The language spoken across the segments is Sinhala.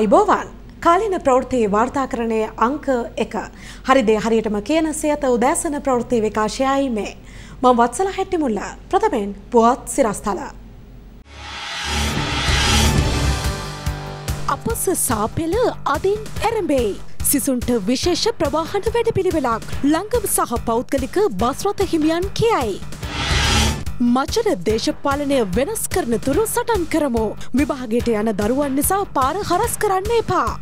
අයිබෝවන් කාලින ප්‍රවෘතිය වාර්තාකරණය අංක එක හරිදේ හරියටම කියන සියත උදෑසන ප්‍රවෘති විකාශයයි මේ මං වත්සල හැට්ටිමුල්ල ප්‍රථමෙන් පුවත් සිරස්ථල අපස සාපෙල අදින් ඇරඹෙයි සිසුන්ට විශේෂ ප්‍රවාහන වැඩ පිළිවෙලක් ලංඟව සහ පෞද්ගලික බස්රොත හිමියන් කියයි. මචන දේශපාලනය වෙනස් කරන තුරු සටන් කරමු. විභාගයට යන දරුවන් නිසා පාර හරස් කරන්න එපා.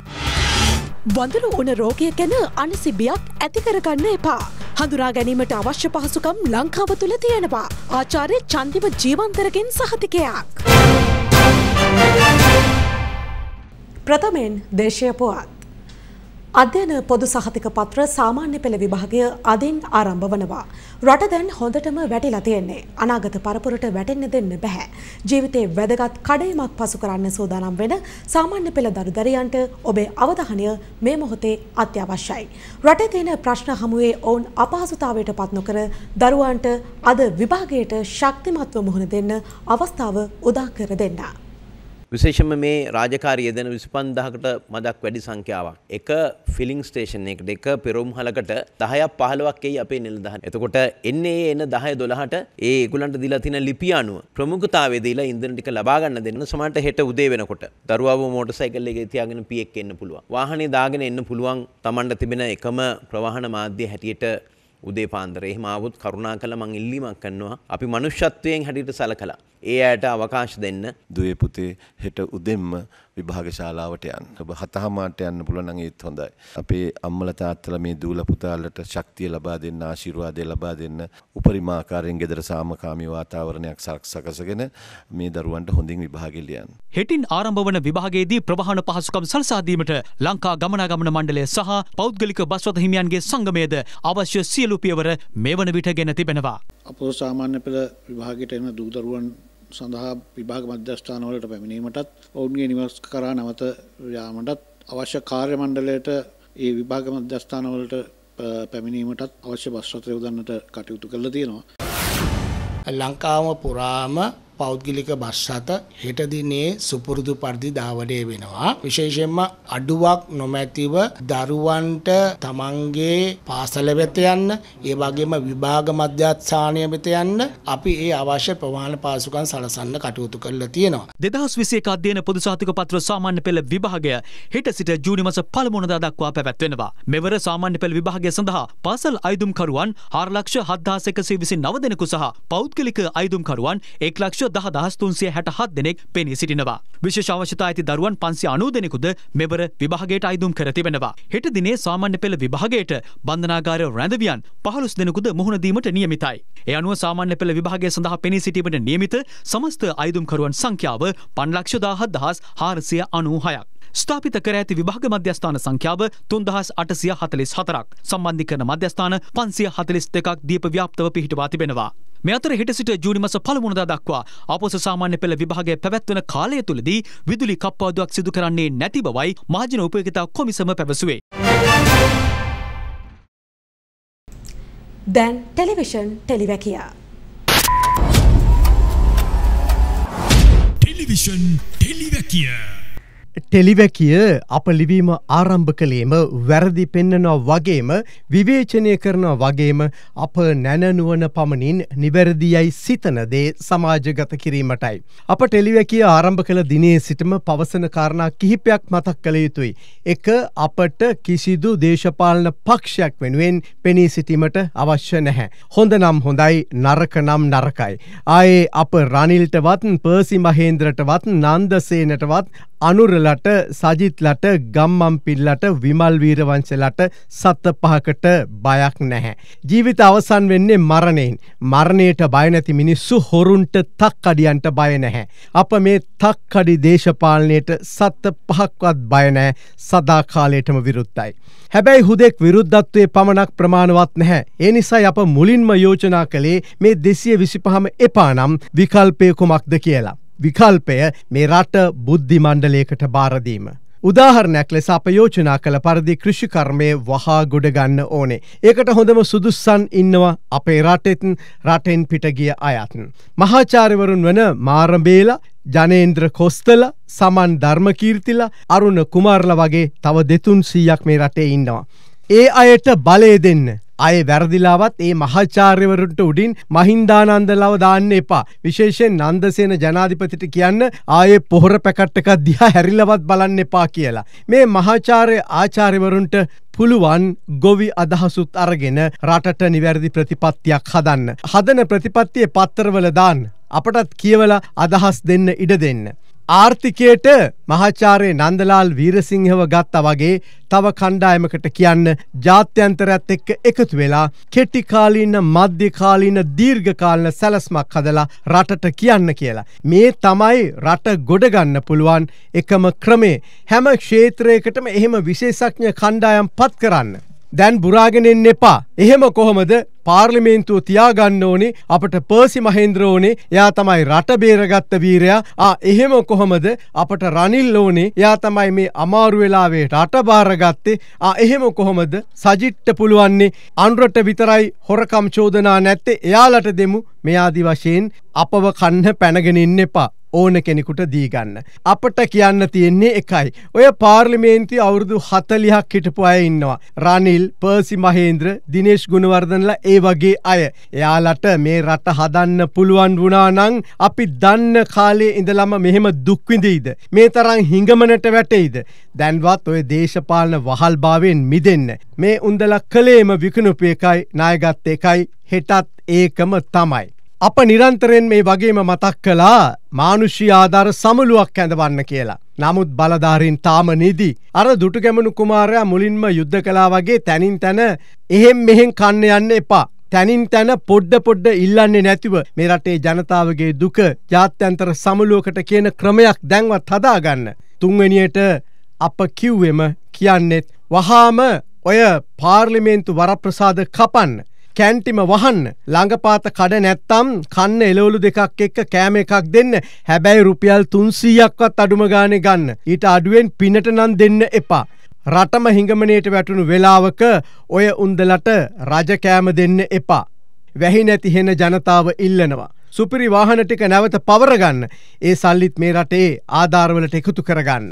වඳුරු උන රෝගය ගැන අනසිබියක් ඇතිකරගන්න එපා. හඳුනා ගැනීමට අවශ්‍ය පහසුකම් ලංකාව තුළ තියෙනවා. ආචාරය චන්දිම ජීවන්තරකින් සහතිකයක්. ප්‍රථමයෙන් දේශය පුවත්. අධ්‍යන පොදු සහතික පත්‍ර සාමාන්‍ය පෙළ විභාගය අදින් ආරම්භ වනවා. රට දැන් හොඳටම වැටිලා තියෙන්නේ. අනාගත පරපුරට වැටෙන්න දෙන්න බෑ. ජීවිතේ වැදගත් කඩයිමක් පසු කරන්න සූදානම් වෙන සාමාන්‍ය පෙළ දරුදරයන්ට ඔබේ අවධානය මේ මොහොතේ අත්‍යවශ්‍යයි. රටේ තියෙන ප්‍රශ්න හමුවේ ඔවුන් අපහසුතාවයට පත් නොකර දරුවන්ට අද විභාගයට ශක්තිමත්ව මුහුණ දෙන්න අවස්ථාව උදා කර දෙන්නා. විශේෂම මේ රාජකාරිය දෙන විසිපන්දහකට මදක් වැඩි සංඛ්‍යාවක්. එක ෆිලිං ස්ටේෂන් එකට එක පෙරම් හලකට දහයක් පහලවක් එයි අපේ නිලදහන. එතකොට එන්නේ එන දහය දොළහට ඒ ඒගුලන්ට දිලා තින ලිපිය අනුව ප්‍රමුඛතාවේ දීලා ඉන්ධන ටික ලබා ගන්න දෙන්න සමහරට හෙට උදේ වෙනකොට දරුවාව මෝටර් සයිකල් එකේ තියාගෙන පියෙක් එන්න පුළුවන්. වාහනේ දාගෙන එන්න පුළුවන් Tamanට තිබෙන එකම ප්‍රවාහන මාධ්‍ය හැටියට උදේ පාන්දර එහෙම ආවොත් කරුණා කළ මං ඉල්ලීමක් කරනවා අපි මනුෂ්‍යත්වයෙන් හැටියට සලකලා ඒ අයට අවකාශ දෙන්න. දුවේ පුතේ හෙට උදෙන්ම විභාග ශාලාවට යන්න. ඔබ හතහමාට යන්න පුළුවන් නම් ඒත් හොඳයි. අපේ අම්මලා තාත්තලා මේ දූල පුතාලට ශක්තිය ලබා දෙන්න, ආශිර්වාදය ලබා දෙන්න, උපරිම ආකාරයෙන් ගෙදර සාමකාමී වාතාවරණයක් සකසගෙන මේ දරුවන්ට හොඳින් විභාගෙ ලියන්න. හෙටින් ආරම්භ වන විභාගයේදී ප්‍රධාන පහසුකම් සලසා දීමට ලංකා ගමනාගමන මණ්ඩලය සහ පෞද්ගලික බස්වත හිමියන්ගේ සංගමයද අවශ්‍ය සියලු පියවර මෙවන විට ගෙන තිබෙනවා. අපෝ සාමාන්‍ය පෙළ විභාගයට එන දූදරුවන් සඳහා විභාග මධ්‍යස්ථානවලට පැමිණීමටත් ඔවුන්ගේ නිවස් කරා නැවත යාමටත් අවශ්‍ය කාර්ය මණ්ඩලයට ඒ විභාග මධ්‍යස්ථානවලට පැමිණීමටත් අවශ්‍ය බස් රථ යොදන්නට කටයුතු කරලා තියෙනවා. ලංකාව පුරාම පෞද්ගලික බස් රථ හෙට දිනේ සුපුරුදු පරිදි ධාවනය වෙනවා. විශේෂයෙන්ම අඩුවක් නොමැතිව දරුවන්ට තමන්ගේ පාසල වෙත යන්න, ඒ වගේම විභාග මධ්‍යස්ථානය වෙත යන්න අපි ඒ අවශ්‍ය ප්‍රමාණ පාසුකම් සලසන්න කටයුතු කරලා තියෙනවා. 2021 අධ්‍යයන පොදු සාතික පත්‍ර සාමාන්‍ය පෙළ විභාගය හෙට සිට ජූනි මාස පළමුවනදා දක්වා පැවැත්වෙනවා. මෙවර සාමාන්‍ය පෙළ විභාගය සඳහා පාසල් අයිදුම්කරුවන් 4 ලක්ෂ 7129 දෙනෙකු සහ පෞද්ගලික අයිදුම්කරුවන් 1 ලක්ෂ මිනිසු දහ දහස්තුන්සිය හැට හත් දෙනෙක් පෙනී සිටිනවා. විශේෂ අවශ්‍යතා ඇති දරුවන් පන්සි අනූ දෙනෙකුද මෙවර විභාගයට අයිදුම් කර තිබෙනවා. හෙට දිනේ සාමාන්‍ය පෙළ විභාගයට බන්ධනාගාර රැඳවියන් පහළුස් දෙනෙකුද මුහුණදීමට නියමිතයි. ඒ අනුව සාමාන්‍ය පෙළ විභාගය සඳහා පෙනී සිටීමට නියමිත සමස්ත අයිදුම්කරුවන් සංඛ්‍යාව පන්ලක්ෂ දාහත් දහස් හාරසිය අනූහයක්. ස්ථාපිත කර ඇති විභාග මධ්‍යස්ථාන සංඛ්‍යාව තුන්දහස් අටසිය හතලිස් හතරක් සම්බන්ධි කරන මධ්‍යස්ථාන පන්සිය හතලිස් දෙකක් දීප ව්‍යාප්තව පිහිටවා තිබෙනවා. මේ අතර හෙට සිට ජූනි මස පළමුවනදා දක්වා ආපෝස සාමාන්‍ය පෙළ විභාගය පැවැත්වෙන කාලය තුලදී විදුලි කප්පාදුවක් සිදු කරන්නේ නැති බවයි මාජන උපයෝගිතා කොමිසම පැවසුවේ. දැන් ටෙලිවිෂන් ටෙලිවැකියා. ටෙලිවිෂන් ටෙලිවැකියා ටෙලිවැකිය අප ලිවීම ආරම්භ කළේම වැරදි පෙන්නනවා වගේම විවේචනය කරනවා වගේම අප නැනනුවන පමණින් නිවැරදියයි සිතන දේ සමාජගත කිරීමටයි. අප ටෙලිවැකිය ආරම්භ කළ දිනේ සිටම පවසන කාරණා කිහිපයක් මතක් කළ යුතුයි. එක අපට කිසිදු දේශපාලන පක්ෂයක් වෙනුවෙන් පෙනී සිටීමට අවශ්‍ය නැහැ. හොඳ නම් හොඳයි නරක නම් නරකයි. ආයේ අප රනිල්ටවත් පර්සි මහේන්ද්‍රටවත් නන්දසේනටවත් අනුරලට සජිත්ලට ගම්මම් පිල්ලට විමල් වීරවංශලට සත්ත පහකට බයක් නැහැ. ජීවිත අවසන් වෙන්නේ මරණයෙන්. මරණයට බයනැති මිනිස්සු හොරුන්ට තක් අඩියන්ට බය නැහැ. අප මේ තක් අඩි දේශපාලනයට සත්ත පහක්වත් බයනෑ සදාකාලයටම විරුත්තයි. හැබැයි හුදෙක් විරුද්ධත්වය පමණක් ප්‍රමාණවත් නැහැ. ඒ නිසා අප මුලින්ම යෝජනා කළේ මේ දෙසිය විසිපහම එපානම් විකල්පය කුමක්ද කියලා. විකල්පය මේ රට බුද්ධි මණ්ඩලයකට බාරදීම. උදාහරණයක් ලෙස අප යෝජනා කළ පරිදි කෘෂිකර්මය වහා ගොඩගන්න ඕනේ. ඒකට හොඳම සුදුස්සන් ඉන්නවා අපේ රටෙතන් රටෙන් පිටගිය අයත්න්. මහාචාරිවරුන් වන මාරබේලා ජනේන්ද්‍ර කොස්තල සමන් ධර්මකීර්තිල අරුණ කුමාර්ල වගේ තව දෙතුන් සීයක් මේ රටේ ඉන්නවා. ඒ අයට බලය දෙන්න අය වැරදිලාවත් ඒ මහාචාර්යවරුන්ට උඩින් මහින්දානන්දලව දාන්න එපා. විශේෂයෙන් නන්දසේන ජනාධිපතිට කියන්න ආයේ පොහොර පැකට්ටකක් දිහා හැරිලවත් බලන්න එපා කියලා. මේ මහාචාර්ය ආචාර්යවරුන්ට පුළුවන් ගොවි අදහසුත් අරගෙන රටට නිවැරදි ප්‍රතිපත්තියක් හදන්න. හදන ප්‍රතිපත්තිය පත්තරවල දාන්න. අපටත් කියවල අදහස් දෙන්න ඉඩ දෙන්න. ආර්ථිකයට මහාචාර්ය නන්දලාල් වීරසිංහව ගත්තා වගේ තව කණ්ඩායමකට කියන්න ජාත්‍යන්තරයත් එක්ක එකතු වෙලා කෙටි කාලීන මධ්‍ය කාලීන දීර්ඝ කාලීන සැලැස්මක් හදලා රටට කියන්න කියලා. මේ තමයි රට ගොඩ ගන්න පුළුවන් එකම ක්‍රමේ. හැම ක්ෂේත්‍රයකටම එහෙම විශේෂඥ කණ්ඩායම් පත් කරන්න. දැන් බුරාගෙන එන්න එපා. එහෙම කොහොමද පාර්ලිමේන්තුව තියාගන්න ඕනේ අපට පර්සි මහේන්ද්‍ර ඕනේ එයා තමයි රට බේරගත්ත වීරයා ආ එහෙම කොහොමද අපට රනිල් ඕනේ එයා තමයි මේ අමාරු වෙලාවේ රට බාරගත්තේ ආ එහෙම කොහොමද සජිත්ට පුළුවන්නේ අනුරට විතරයි හොරකම් චෝදනා නැත්තේ එයාලට දෙමු මේ ආදි වශයෙන් අපව කන්න පැනගෙන ඉන්න එපා ඕන කෙනෙකුට දීගන්න. අපට කියන්න තියෙන්නේ එකයි. ඔය පාර්ලිමේන්ති අවුරුදු හතලිහක් හිටපු අය ඉන්නවා. රනිල් පර්සි මහේන්ද්‍ර දින දිනේශ් ගුණවර්ධනලා ඒ වගේ අය. එයාලට මේ රට හදන්න පුළුවන් වුණානං අපි දන්න කාලේ ඉඳලම මෙහෙම දුක්විඳීද. මේ තරං හිඟමනට වැටෙයිද. දැන්වත් ඔය දේශපාලන වහල්භාවයෙන් මිදන්න. මේ උන්දල කළේම විකුණුපියකයි නායගත් එකයි හෙටත් ඒකම තමයි. අප නිරන්තරයෙන් මේ වගේම මතක් කලා මානුෂ්‍ය ආධාර සමුළුවක් ඇඳවන්න කියලා. නමුත් බලධාරින් තාම නිදී. අර දුටුගැමනු කුමාරයා මුලින්ම යුද්ධ කලා වගේ තැනින් තැන එහෙම් මෙහෙන් කන්න යන්න එපා. තැනින් තැන පොඩ්ඩ පොඩ්ඩ ඉල්ලන්නේ නැතිව මේ රටේ ජනතාවගේ දුක ජාත්‍යන්තර සමුළුවකට කියන ක්‍රමයක් දැන්වත් හදාගන්න. තුන්වෙනියට අප කිව්වෙම කියන්නෙත් වහාම ඔය පාර්ලිමේන්තු වරප්‍රසාද කපන්න. කැන්ටිම වහන්න. ළඟපාත කඩ නැත්තම් කන්න එලවලු දෙකක් එක්ක කෑම එකක් දෙන්න. හැබැයි රුපියල් 300ක්වත් අඩුම ගානේ ගන්න. ඊට අඩුවෙන් පිනට නම් දෙන්න එපා. රටම හිඟමනයට වැටුණු වෙලාවක ඔය උන්දලට රජකෑම දෙන්න එපා. වැහි නැතිහෙන ජනතාව ඉල්ලනවා. සුපිරි වාහන ටික නැවත පවරගන්න ඒ සල්ලිත් මේ රටේ ආධාරවලට එකතු කරගන්න.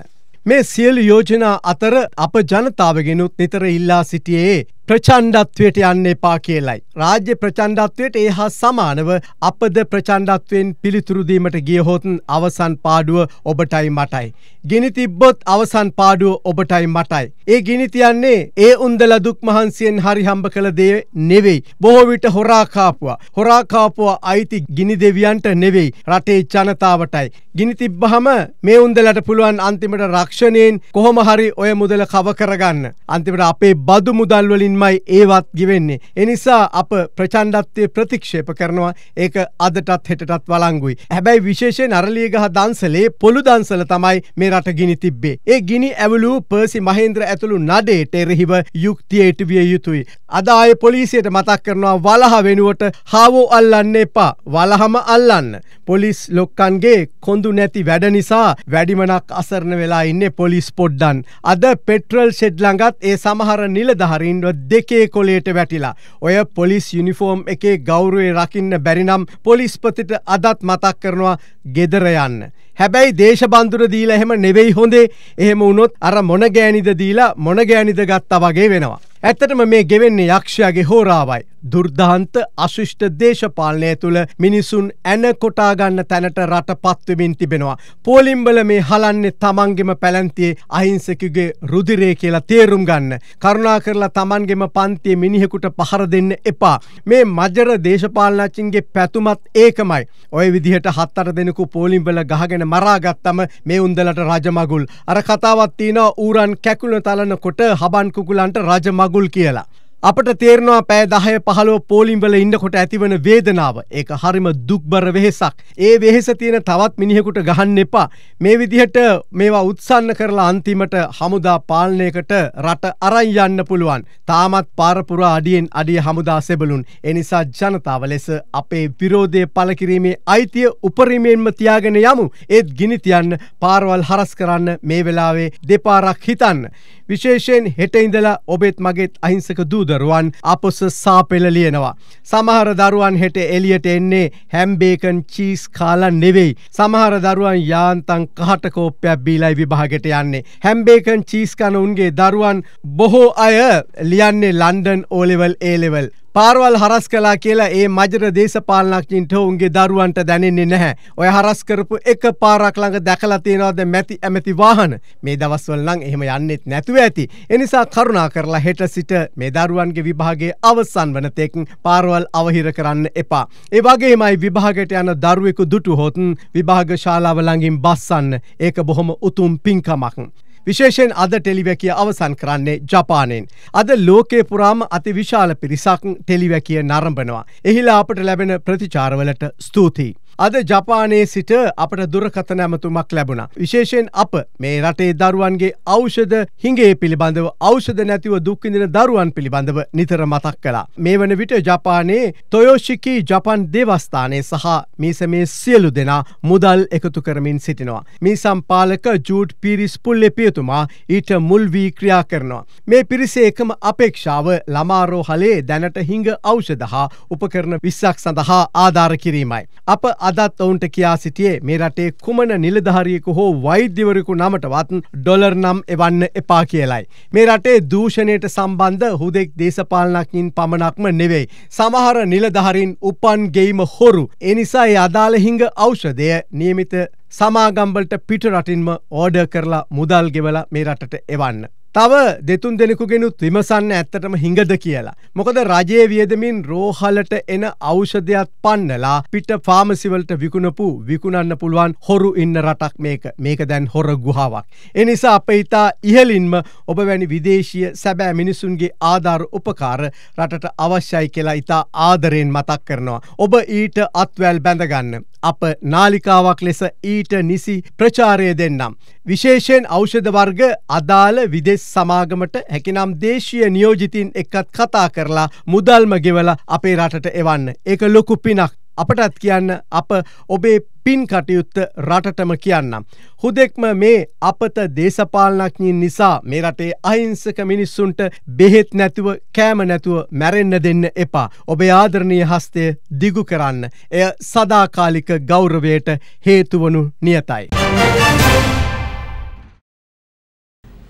මේ සියලු යෝජනා අතර අප ජනතාවගෙනුත් නිතර ඉල්ලා සිටියේ ප්‍රචණ්ඩත්වයට යන්න එපා කියලයි. රාජ්‍ය ප්‍රචණ්ඩත්වයට ඒ හා සමානව අපද ප්‍රචණ්ඩත්වයෙන් පිළිතුරුදීමට ගියහොතුන් අවසන් පාඩුව ඔබටයි මටයි. ගිනි තිබ්බොත් අවසන් පාඩුව ඔබටයි මටයි. ඒ ගිනි තියන්නේ ඒ උන්දල දුක් මහන්සියෙන් හරි හම්බ කළ දේ නෙවෙයි. බොහෝ විට හොරාකාපුවා. හොරාකාපුවා අයිති ගිනි දෙවියන්ට නෙවෙයි රටේ ජනතාවටයි. ගිනි තිබ්බහම මේ උන්දලට පුළුවන් අන්තිමට රක්ෂණයෙන් කොහොම හරි ඔය මුදල කව කරගන්න. අන්තිමට අපේ බදු මුදල් වලින් කෙලින්මයි ඒවත් ගිවෙන්නේ. එනිසා අප ප්‍රචණ්ඩත්වය ප්‍රතික්ෂේප කරනවා ඒක අදටත් හෙටටත් වලංගුයි. හැබැයි විශේෂයෙන් අරලියගහ දන්සලේ පොළු දන්සල තමයි මේ රට ගිනි තිබ්බේ. ඒ ගිනි ඇවලූ පර්සි මහේන්ද්‍ර ඇතුළු නඩේට එරෙහිව යුක්තියට විය යුතුයි. අද ආයේ පොලිසියට මතක් කරනවා වලහ වෙනුවට හාවෝ අල්ලන්න එපා. වලහම අල්ලන්න. පොලිස් ලොක්කන්ගේ කොඳු නැති වැඩ නිසා වැඩිමනක් අසරණ වෙලා ඉන්නේ පොලිස් පොඩ්ඩන්. අද පෙට්‍රල් ෂෙඩ් ළඟත් ඒ සමහර නිලධාරීන්ව දෙකේ කොලේට වැටිලා. ඔය පොලිස් යුනිෆෝම් එකේ ගෞරුවේ රකින්න බැරිනම් පොලිස්පතිට අදත් මතක් කරනවා ගෙදර යන්න. හැබැයි දේශබන්දුර දීල එහෙම නෙවෙයි හොඳේ එහෙම වුණොත් අර මොනගෑනිද දීලා මොනගෑනිද ගත්තා වගේ වෙනවා. ඇත්තටම මේ ගෙවෙන්නේ යක්ෂයාගේ හෝරාවයි. දුර්ධාන්ත අශිෂ්ට දේශපාලනය තුළ මිනිසුන් ඇන කොටාගන්න තැනට රට පත්වමින් තිබෙනවා. පෝලිම්බල මේ හලන්නේ තමන්ගෙම පැලැන්තියේ අහිංසකගේ රුදිරේ කියලා තේරුම් ගන්න. කරුණා කරලා තමන්ගෙම පන්තිය මිනිහෙකුට පහර දෙන්න එපා. මේ මජර දේශපාලනචින්ගේ පැතුමත් ඒකමයි. ඔය විදිහට හත්තර දෙනෙකු පෝලිම්බල ගහගෙන මරාගත්තම මේ උන්දලට රජමගුල්. අර කතාවත් තියෙනවා ඌරන් කැකුල තලනකොට හබන් කුකුලන්ට රජමගුල් කියලා. අපට තේරනවා පෑ දහය පහලෝ පෝලිම්බල ඉන්නකොට ඇතිවන වේදනාව ඒක හරිම දුක්බර වෙහෙසක් ඒ වෙහෙස තියෙන තවත් මිනිහෙකුට ගහන්න එපා මේ විදිහට මේවා උත්සන්න කරලා අන්තිමට හමුදා පාලනයකට රට අරන් යන්න පුළුවන් තාමත් පාරපුරා අඩියෙන් අඩිය හමුදා සෙබලුන් එනිසා ජනතාව ලෙස අපේ විරෝධය පළකිරීමේ අයිතිය උපරිමයෙන්ම තියාගෙන යමු ඒත් ගිනි තියන්න පාරවල් හරස් කරන්න මේ වෙලාවේ දෙපාරක් හිතන්න විශේෂයෙන් හෙට ඉඳලා ඔබෙත් මගෙත් අහිංසක දූදරුවන් අපොස සාපෙළ ලියනවා. සමහර දරුවන් හෙට එලියට එන්නේ හැම්බේකන් චීස් කාලා නෙවෙයි. සමහර දරුවන් යාන්තම් කහට කෝප්පයක් බීලයි විභාගෙට යන්නේ. හැම්බේකන් චීස් කන උන්ගේ දරුවන් බොහෝ අය ලියන්නේ ලන්ඩන් ඕලෙවල් ඒලෙවල්. පාරවල් හරස් කලා කියලා ඒ මජර දේශපාලනඥයින්ට උන්ගේ දරුවන්ට දැනෙන්නේ නැහැ. ඔය හරස් කරපු එක පාරක් ළඟ දැකලා තියෙනවද මැති ඇමති වාහන? මේ දවස්වල නම් එහෙම යන්නෙත් නැතුව ඇති. ඒ නිසා කරුණා කරලා හෙට සිට මේ දරුවන්ගේ විභාගයේ අවසන් වන තෙක් පාරවල් අවහිර කරන්න එපා. ඒ වගේමයි විභාගයට යන දරුවෙකු දුටුවොත් විභාග ශාලාව ළඟින් බස්සන්න. ඒක බොහොම උතුම් පින්කමක්. විශේෂයෙන් අද ටෙලිවැකිය අවසන් කරන්නේ ජපානයෙන්. අද ලෝකේ පුරාම අති විශාල පිරිසක් ටෙලිවැකිය නරඹනවා. එහිලා අපට ලැබෙන ප්‍රතිචාරවලට ස්තුතියි. අද ජපානයේ සිට අපට දුරකථන ඇමතුමක් ලැබුණා. විශේෂයෙන් අප මේ රටේ දරුවන්ගේ ඖෂධ හිඟේ පිළිබඳව ඖෂධ නැතිව දුක්විඳින දරුවන් පිළිබඳව නිතර මතක් කළා. මේ වන විට ජපානයේ තොයෝෂිකි ජපන් දේවස්ථානය සහ මිසමේ සියලු දෙනා මුදල් එකතු කරමින් සිටිනවා. මිසම් පාලක ජූඩ් පිරිස් පුල්ලෙ පියතුමා ඊට මුල් වී ක්‍රියා කරනවා. මේ පිරිසේ එකම අපේක්ෂාව ළමාරෝහලේ දැනට හිඟ ඖෂධ හා උපකරණ විස්සක් සඳහා ආධාර කිරීමයි. අප අදත් ඔවුන්ට කියා සිටියේ මේ රටේ කුමන නිලධාරියෙකු හෝ වෛද්‍යවරයෙකු නමටවත් ඩොලර් නම් එවන්න එපා කියලයි. මේ රටේ දූෂණයට සම්බන්ධ හුදෙක් දේශපාලනඥයින් පමණක්ම නෙවෙයි. සමහර නිලධාරීන් උපන් ගෙයිම හොරු. ඒ නිසා ඒ අදාළ හිඟ ඖෂධය නියමිත සමාගම්වලට පිටරටින්ම ඕඩර් කරලා මුදල් ගෙවලා මේ රටට එවන්න. තව දෙතුන් දෙනෙකුගෙනුත් විමසන්න ඇත්තටම හිඟද කියලා. මොකද රජයේ වියදමින් රෝහලට එන ඖෂධයක් පන්නලා පිට ෆාමසිවලට විකුණපු විකුණන්න පුළුවන් හොරු ඉන්න රටක් මේක. මේක දැන් හොර ගුහාවක්. ඒ නිසා අප හිතා ඉහලින්ම ඔබ වැනි විදේශීය සැබෑ මිනිසුන්ගේ ආධාර උපකාර රටට අවශ්‍යයි කියලා ඉතා ආදරයෙන් මතක් කරනවා. ඔබ ඊට අත්වැල් බැඳගන්න. අප නාලිකාවක් ලෙස ඊට නිසි ප්‍රචාරය දෙන්නම්. විශේෂයෙන් ඖෂධ වර්ග අදාළ විදෙස් සමාගමට හැකිනම් දේශීය නියෝජිතින් එක්කත් කතා කරලා මුදල්ම ගෙවලා අපේ රටට එවන්න. ඒක ලොකු පිනක්. අපටත් කියන්න අප ඔබේ පින් කටයුත්ත රටටම කියන්නම්. හුදෙක්ම මේ අපත දේශපාලනඥින් නිසා මේ රටේ අහිංසක මිනිස්සුන්ට බෙහෙත් නැතුව කෑම නැතුව මැරෙන්න දෙන්න එපා. ඔබේ ආදරණීය හස්තය දිගු කරන්න. එය සදාකාලික ගෞරවයට හේතුවනු නියතයි.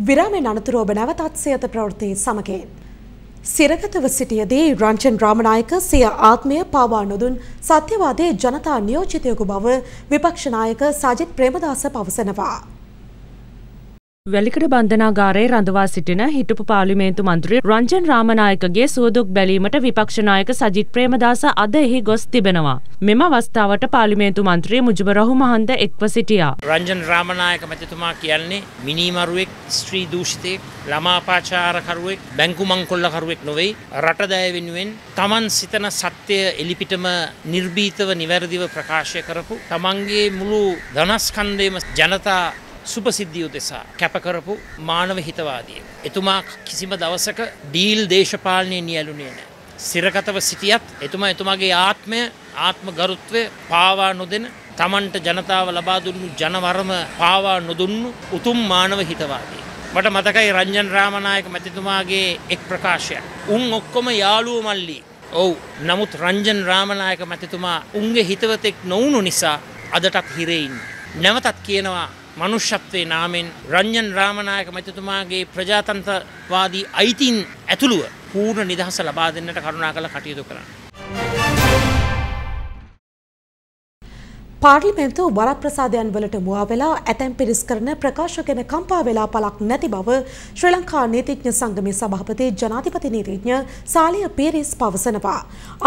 විරාමෙන් අනතුරෝබ නැවතත් සියත ප්‍රවෘත්ති සමගින්. සිරගතව සිටියදී රංචන් රාමනායක සිය ආත්මය පාවා නොදුන් සත්‍යවාදයේ ජනතා නියෝජිතයකු බව විපක්ෂනායක සජිත් ප්‍රේමදාස පවසනවා. වැලිකඩ බන්ධනාගාරයේ රඳවා සිටින හිටපු පාර්ලිමේන්තු මන්ත්‍රී රංජන් රාමනායකගේ සුවදුක් බැලීමට විපක්ෂනායක සජිත් ප්‍රේමදාස අද එහි ගොස් තිබෙනවා. මෙම අවස්ථාවට පාර්ලිමේන්තු මන්ත්‍රී මුජිබ රහුමහන්ද එක්ව සිටියා. රංජන් රාමනායක මැතිතුමා කියන්නේ මිනීමරුවෙක්, ස්ත්‍රී දූෂිතයෙක්, ළමා පාචාරකරුවෙක්, බැංකු මංකොල්ලකරුවෙක් නොවේ. රට දය වෙනුවෙන් Taman සිතන සත්‍ය එලිපිටම නිර්භීතව නිවැරදිව ප්‍රකාශය කරපු Tamanගේ මුළු ධනස්කන්ධයම ජනතා සුපසිද්ධිය උදෙසා කැපකරපු මානව හිතවාදී. එතුමා කිසිම දවසක ඩීල් දේශපාලනය නියලුනේ නෑ. සිරකතව සිටියත් එතුමා එතුමාගේ ආත්මය ආත්ම ගරුත්වය පාවා නොදෙන තමන්ට ජනතාව ලබා දුන්නු ජනවරම පාවා නොදුන්නු උතුම් මානව හිතවාදී. මට මතකයි රංජන් රාමනායක මැතිතුමාගේ එක් ප්‍රකාශයක්. උන් ඔක්කොම යාළුවෝ මල්ලි. ඔව්. නමුත් රංජන් රාමනායක මැතිතුමා උන්ගේ හිතවතෙක් නොවුණු නිසා අදටත් හිරේ ඉන්නේ. නැවතත් කියනවා මනුෂ්‍යත්වයේ නාමෙන් රංජන් රාමනායක මැතිතුමාගේ ප්‍රජාතන්ත්‍රවාදී අයිතින් ඇතුළුව පූර්ණ නිදහස ලබා දෙන්නට කරුණා කළ කටයුතු කරන්න. පාර්ලිමේන්තුව වරප්‍රසාදයන් වලට මුවා වෙලා ඇතැම් පිරිස් කරන ප්‍රකාශ ගැන කම්පා වෙලා පළක් නැති බව ශ්‍රී ලංකා නීතිඥ සංගමේ සභාපති ජනාධිපති නීතිඥ සාලිය පීරිස් පවසනවා.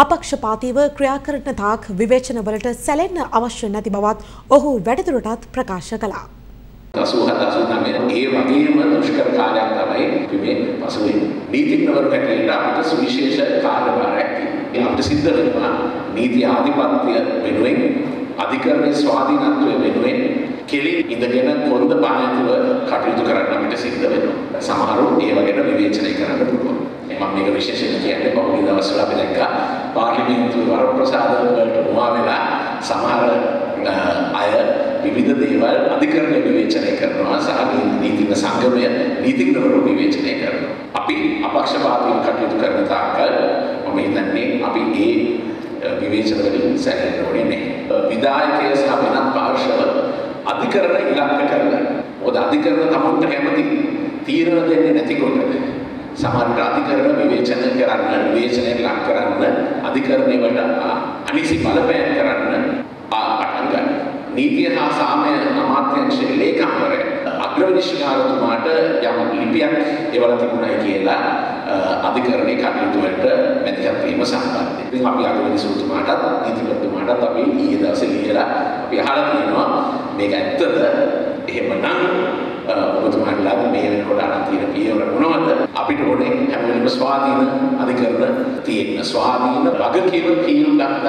අපක්ෂපාතීව ක්‍රියා කරන තාක් විවේචන වලට සැලෙන්න අවශ්‍ය නැති බවත් ඔහු වැඩිදුරටත් ප්‍රකාශ කළා. අසූහත් අසූනමය ඒ වගේම දුෂ්කරකාරයක් තමයි අපි මේ පසුවේ නීතිඥවරු හැටියට අපිට සුවිශේෂ කාර්යභාරයක් තියෙනවා. අපිට සිද්ධ වෙනවා නීති ආධිපත්‍ය වෙනුවෙන් අධිකරණයේ ස්වාධීනත්වය වෙනුවෙන් කෙලින් ඉඳගෙන කොන්ද පානතුව කටයුතු කරන්න අපිට සිද්ධ වෙනවා. සමහරු ඒව ගැන විවේචනය කරන්න පුළුවන්. මම මේක විශේෂයෙන් කියන්නේ පහුගිය දවස්වල අපි දැක්කා පාර්ලිමේන්තුවේ වරප්‍රසාද වලට උමා වෙලා සමහර අය විවිධ දේවල් අධිකරණය විවේචනය කරනවා සහ නීතිඥ සංගමය නීතිඥවරු විවේචනය කරනවා. අපි අපක්ෂපාතීව කටයුතු කරන තාක්කල් මම හිතන්නේ අපි ඒ විවේචනවලින් සැලෙන්න ඕනේ නැහැ. විධායකය සහ වෙනත් පාර්ශව අධිකරණ ඉලක්ක කරලා. මොකද අධිකරණ තමන්ට කැමති තීරණ දෙන්නේ නැතිකොට සමහර අධිකරණ විවේචන කරන්න විවේචනය ලක් කරන්න අධිකරණය වලට අනිසි බලපෑම් කරන්න නීතිය හා සාමය අමාත්‍යංශයේ ලේකම්වර අග්‍රවිනිශ්චයකාරතුමාට යම් ලිපියක් එවලා තිබුණයි කියලා අධිකරණයේ කටයුතු වලට මැදිහත් වීම සම්බන්ධයෙන්. ඉතින් අපි අග්‍රවිනිශ්චයතුමාටත් නීතිපතිතුමාටත් අපි ඊයේ දවසේ ලියලා අපි අහලා තියෙනවා මේක ඇත්තද? එහෙමනම් ඔබතුමන්ලාට මේ වෙනකොට අරන් තියෙන පියවර මොනවද? අපිට ඕනේ හැම වෙලම ස්වාධීන අධිකරණ තියෙන්න. ස්වාධීන වගකීම තීරුම් දරන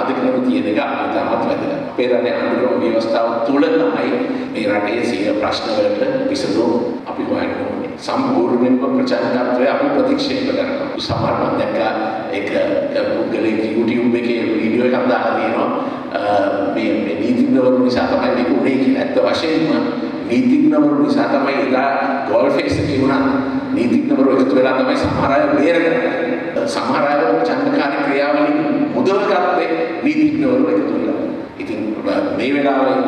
අධිකරණ තියෙන එක අපිට වැදගත්. පෙරණ අනුරෝම ව්‍යවස්ථාව තුළ තමයි මේ රටේ සිය ප්‍රශ්නවලට විසඳුම් අපි හොයන්න ඕනේ. සම්පූර්ණයෙන්ම ප්‍රචණ්ඩත්වය අපි ප්‍රතික්ෂේප කරනවා. සමහරවිට දැක්කා ඒක Google YouTube එකේ වීඩියෝ එකක් දාලා තියෙනවා. මේ මේ නීතිඥවරුන් නිසා තමයි මේක උනේ කියලා. ඇත්ත වශයෙන්ම නීතිඥවරු නිසා තමයි ඉදා ගෝල්ෆේස් කියුණා නීතිඥවරු එකතු වෙලා තමයි සමහර අය බේරගත්තේ සමහර අය චන්දකාරී ක්‍රියාවලින් මුදල් ගත්තේ නීතිඥවරු එකතු වෙලා ඉතින් මේ වෙලාවේ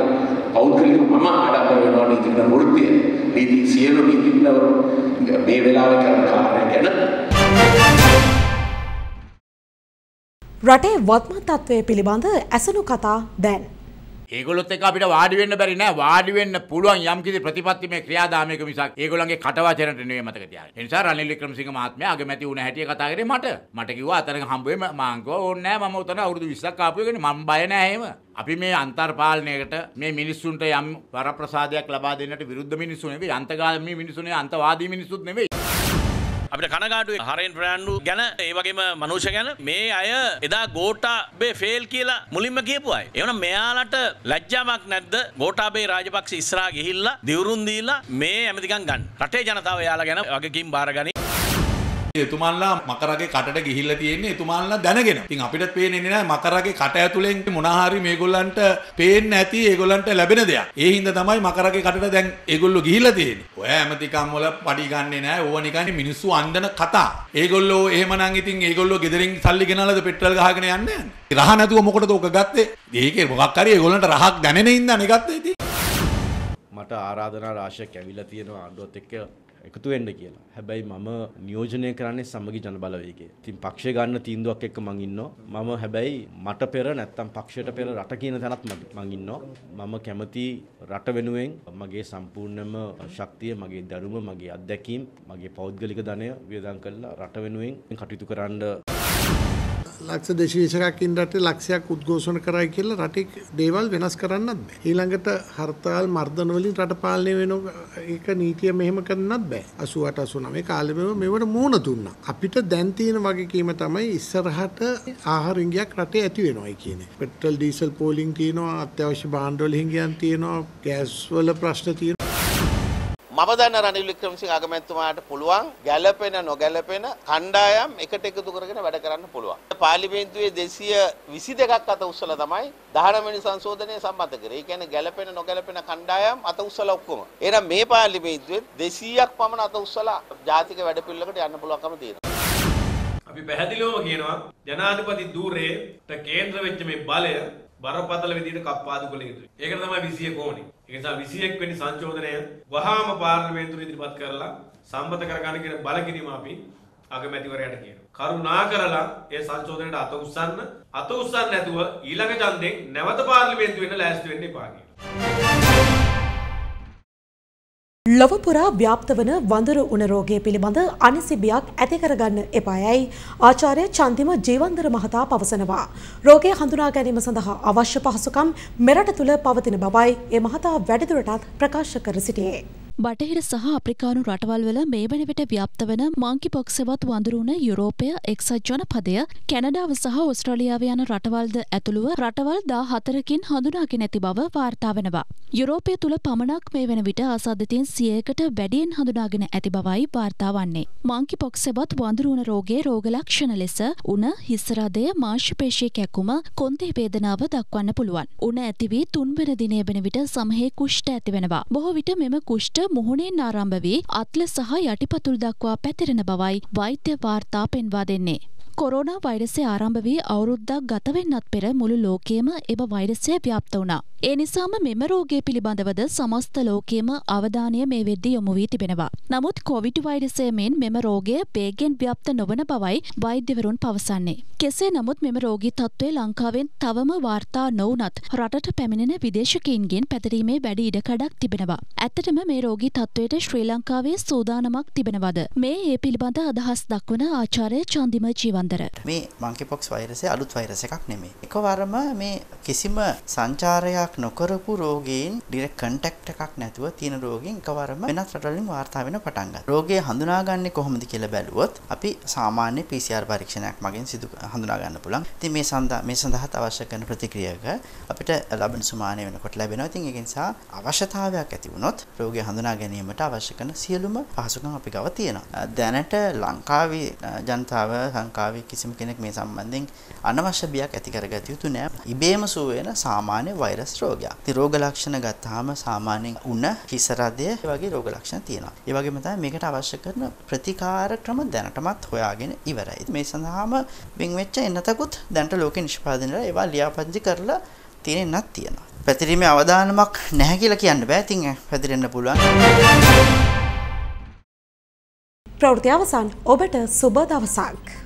පෞද්ගලික මම ආඩම්බර වෙනවා නීතිඥ වෘත්තිය නීති සියලු නීතිඥවරු මේ වෙලාවේ කරන කාර්යය ගැන රටේ වත්මත් තත්ත්වය පිළිබඳ ඇසනු කතා දැන් ඒගොල්ලොත් එක්ක අපිට වාඩි වෙන්න බැරි නෑ වාඩි වෙන්න පුළුවන් යම්කිසි ප්‍රතිපත්තිමය ක්‍රියාදාමයක මිසක් ඒගොල්ලන්ගේ කටවචනට නෙවෙයි මතක තියාගන්න. ඒ නිසා රනිල් වික්‍රමසිංහ මහත්මයා අගමැති වුණ හැටි කතා කරේ මට. මට කිව්වා අතන හම්බුවේ මං කිව්වා ඕනේ නෑ මම උතන අවුරුදු 20ක් ආපු එකනේ මම බය නෑ එහෙම. අපි මේ අන්තර්පාලනයකට මේ මිනිස්සුන්ට යම් වරප්‍රසාදයක් ලබා දෙන්නට විරුද්ධ මිනිස්සු නෙවෙයි අන්තගාමී මිනිස්සු නෙවෙයි අන්තවාදී මිනිස්සුත් නෙවෙයි. අපිට කනගාටුවේ හරෙන් ප්‍රාණ්ඩු ගැන ඒ වගේම මනුෂ්‍ය ගැන මේ අය එදා ගෝටාබේ ෆේල් කියලා මුලින්ම කියපු අය. එවනම් මෙයාලට ලැජ්ජාවක් නැද්ද ගෝටාබේ රාජපක්ෂ ඉස්සරහා ගිහිල්ලා දිවුරුන් දීලා මේ ඇමතිකම් ගන්න. රටේ ජනතාව එයාලා ගැන වගකීම් බාරගනි. එතුමන්ලා මකරගේ කටට ගිහිල්ලා තියෙන්නේ එතුමන්ලා දැනගෙන. ඉතින් අපිට පේන්නේ නෑ මකරගේ කට ඇතුලෙන් මොනහරි මේගොල්ලන්ට පේන්න ඇති ඒගොල්ලන්ට ලැබෙන දෙයක්. ඒ හින්දා තමයි මකරගේ කටට දැන් ඒගොල්ලෝ ගිහිල්ලා තියෙන්නේ. ඔය ඇමතිකම් වල පඩි ගන්නෙ නෑ. ඕව නිකන් මිනිස්සු අන්දන කතා. ඒගොල්ලෝ එහෙමනම් ඉතින් ඒගොල්ලෝ ගෙදරින් සල්ලි ගෙනාලාද පෙට්‍රල් ගහගෙන යන්නේ? රහ නැතුව මොකටද ඔක ගත්තේ? ඒකේ මොකක් හරි ඒගොල්ලන්ට රහක් දැනෙන ඉඳන් ගත්තේ ඉතින්. මට ආරාධනා රාශියක් ඇවිල්ලා තියෙනවා ආණ්ඩුවත් එක්ක එකතු වෙන්න කියලා. හැබැයි මම නියෝජනය කරන්නේ සමගි ජන බලවේගය. ඉතින් පක්ෂය ගන්න තීන්දුවක් එක්ක මං ඉන්නවා. මම හැබැයි මට පෙර නැත්තම් පක්ෂයට පෙර රට කියන තැනත් මං ඉන්නවා. මම කැමති රට වෙනුවෙන් මගේ සම්පූර්ණම ශක්තිය, මගේ දරුම, මගේ අත්දැකීම්, මගේ පෞද්ගලික ධනය වියදම් කරලා රට වෙනුවෙන් කටයුතු කරන්න ලක්ෂ දෙශීෂකක් ඉන් රටේ ලක්ෂයක් උද්ඝෝෂණ කරයි කියලා රටේ දේවල් වෙනස් කරන්නත් බෑ. ඊළඟට හර්තාල් මර්ධන වලින් රට පාලනය වෙන ඒක නීතිය මෙහෙම කරන්නත් බෑ. 88 89 කාලෙම මේවට මෝන දුන්නා. අපිට දැන් තියෙන වගකීම තමයි ඉස්සරහට ආහාර ඉඟියක් රටේ ඇති වෙනවයි කියන්නේ. පෙට්‍රල් ඩීසල් පෝලිං තියෙනවා, අත්‍යවශ්‍ය භාණ්ඩ වල ඉඟියන් තියෙනවා, ගෑස් වල ප්‍රශ්න තියෙනවා. මම දන්න රනිල් වික්‍රමසිංහ අගමැතිතුමාට පුළුවන් ගැළපෙන නොගැළපෙන කණ්ඩායම් එකට එකතු කරගෙන වැඩ කරන්න පුළුවන්. පාර්ලිමේන්තුවේ 222ක් අත උස්සලා තමයි 19 වෙනි සංශෝධනය සම්මත කරේ. ඒ කියන්නේ ගැළපෙන නොගැළපෙන කණ්ඩායම් අත උස්සලා ඔක්කොම. එහෙනම් මේ පාර්ලිමේන්තුවේ 200ක් පමණ අත උස්සලා ජාතික වැඩපිළිවෙලකට යන්න පුළුවන්කම තියෙනවා. අපි පැහැදිලිවම කියනවා ජනාධිපති ධූරයේට කේන්ද්‍ර වෙච්ච මේ බලය බරපතල විදිහට කප්පාදු කළ යුතුයි. ඒකට තමයි 21 කෝණේ. ඒ නිසා 21 වෙනි සංශෝධනය වහාම පාර්ලිමේන්තුවට ඉදිරිපත් කරලා සම්මත කරගන්න කියන බලකිරීම අපි අගමැතිවරයාට කියනවා. කරුණා කරලා ඒ සංශෝධනයට අත උස්සන්න අත උස්සන්න නැතුව ඊළඟ ඡන්දයෙන් නැවත පාර්ලිමේන්තුව වෙන්න ලෑස්ති වෙන්න එපා කියනවා. ලොවපුරා ව්‍යාප්ත වන වඳුරු උණරෝගය පිළිබඳ අනිසිබියක් ඇති කරගන්න එපායයි ආචාර්ය චන්දිම ජීවන්දර මහතා පවසනවා. රෝගය හඳුනා ගැනීම සඳහා අවශ්‍ය පහසුකම් මෙරට තුළ පවතින බවයි ඒ මහතා වැඩිදුරටත් ප්‍රකාශ කර සිටියේ. බටහිර සහ අප්‍රිකානු රටවල් වල මේ වනවිට ව්‍යාප්ත වන මංකි පොක්සෙවත් වඳුරුණ යුරෝපය එක්සත් ජනපදය කැනඩාව සහ ඔස්ට්‍රලියාව යන රටවල්ද ඇතුළුව රටවල් දා හතරකින් හඳුනාගෙන නැති බව වාර්තා වෙනවා. යුරෝපය තුළ පමණක් මේ වන විට අසාධතින් සියයකට වැඩියෙන් හඳුනාගෙන ඇති බවයි වාර්තා වන්නේ. මංකි පොක්සෙවත් වඳුරුණ රෝගේ රෝගලක්ෂණ ලෙස උන හිස්සරදය මාශ්‍යපේශය කැක්කුම කොන්තේ වේදනාව දක්වන්න පුළුවන්. උන ඇතිවී තුන්වන දිනය වෙන විට සමහේ කුෂ්ට ඇතිවෙනවා. බොහෝ විට මෙම කුෂ්ට මුහුණෙන් ආරම්භ වී අත්ල සහ යටිපතුල් දක්වා පැතිරෙන බවයි වෛද්‍ය වාර්තා පෙන්වා දෙන්නේ. කොරෝනා වෛරසය ආරම්භ වී අවුරුද්දක් ගතවෙන්නත් පෙර මුළු ලෝකයේම එම වෛරසය ව්‍යාප්ත වුණා. ඒ නිසාම මෙම රෝගය පිළිබඳවද සමස්ත ලෝකයේම අවධානය මේ වෙද්දී යොමු වී තිබෙනවා. නමුත් කොවිඩ් වෛරසය මෙන් මෙම රෝගය වේගෙන් ව්‍යාප්ත නොවන බවයි වෛද්‍යවරුන් පවසන්නේ. කෙසේ නමුත් මෙම රෝගී තත්ත්වය ලංකාවෙන් තවම වාර්තා නොවුනත් රටට පැමිණෙන විදේශකයන්ගෙන් පැතිරීමේ වැඩි ඉඩකඩක් තිබෙනවා. ඇත්තටම මේ රෝගී තත්ත්වයට ශ්‍රී ලංකාවේ සූදානමක් තිබෙනවද? මේ ඒ පිළිබඳ අදහස් දක්වන ආචාර්ය චන්දිම ජීවන් වනාන්දර. මේ මංකිපොක්ස් වෛරසය අලුත් වෛරස එකක් නෙමේ. එකවරම මේ කිසිම සංචාරයක් නොකරපු රෝගීන් ඩිරෙක් කන්ටැක්ට් එකක් නැතුව තියෙන රෝගීන් එකවරම වෙනත් රටවලින් වාර්තා වෙන පටන් ගන්නවා. රෝගය හඳුනාගන්නේ කොහොමද කියලා බැලුවොත් අපි සාමාන්‍ය PCR පරීක්ෂණයක් මගින් සිදු හඳුනා ගන්න පුළුවන්. ඉතින් මේ සඳහා මේ සඳහා අවශ්‍ය කරන ප්‍රතික්‍රියාවක අපිට ලබන සුමානය වෙනකොට ලැබෙනවා. ඉතින් ඒක නිසා අවශ්‍යතාවයක් ඇති වුණොත් රෝගය හඳුනා ගැනීමට අවශ්‍ය කරන සියලුම පහසුකම් අපි ගව තියෙනවා. දැනට ලංකාවේ ජනතාව සංකාව ලංකාවේ කිසිම කෙනෙක් මේ සම්බන්ධයෙන් අනවශ්‍ය බියක් ඇති කරගත යුතු නෑ. ඉබේම සුව වෙන සාමාන්‍ය වෛරස් රෝගයක්. ඉතින් රෝග ලක්ෂණ ගත්තාම සාමාන්‍යයෙන් උණ, හිස රදය වගේ රෝග ලක්ෂණ තියෙනවා. ඒ වගේම තමයි මේකට අවශ්‍ය කරන ප්‍රතිකාර ක්‍රම දැනටමත් හොයාගෙන ඉවරයි. මේ සඳහාම වෙන් වෙච්ච එනතකුත් දැනට ලෝක නිෂ්පාදනයලා ඒවා ලියාපදිංචි කරලා තියෙනක් තියෙනවා. පැතිරීමේ අවදානමක් නැහැ කියලා කියන්න බෑ. ඉතින් පැතිරෙන්න පුළුවන්. ප්‍රවෘති අවසන් ඔබට සුබ දවසක්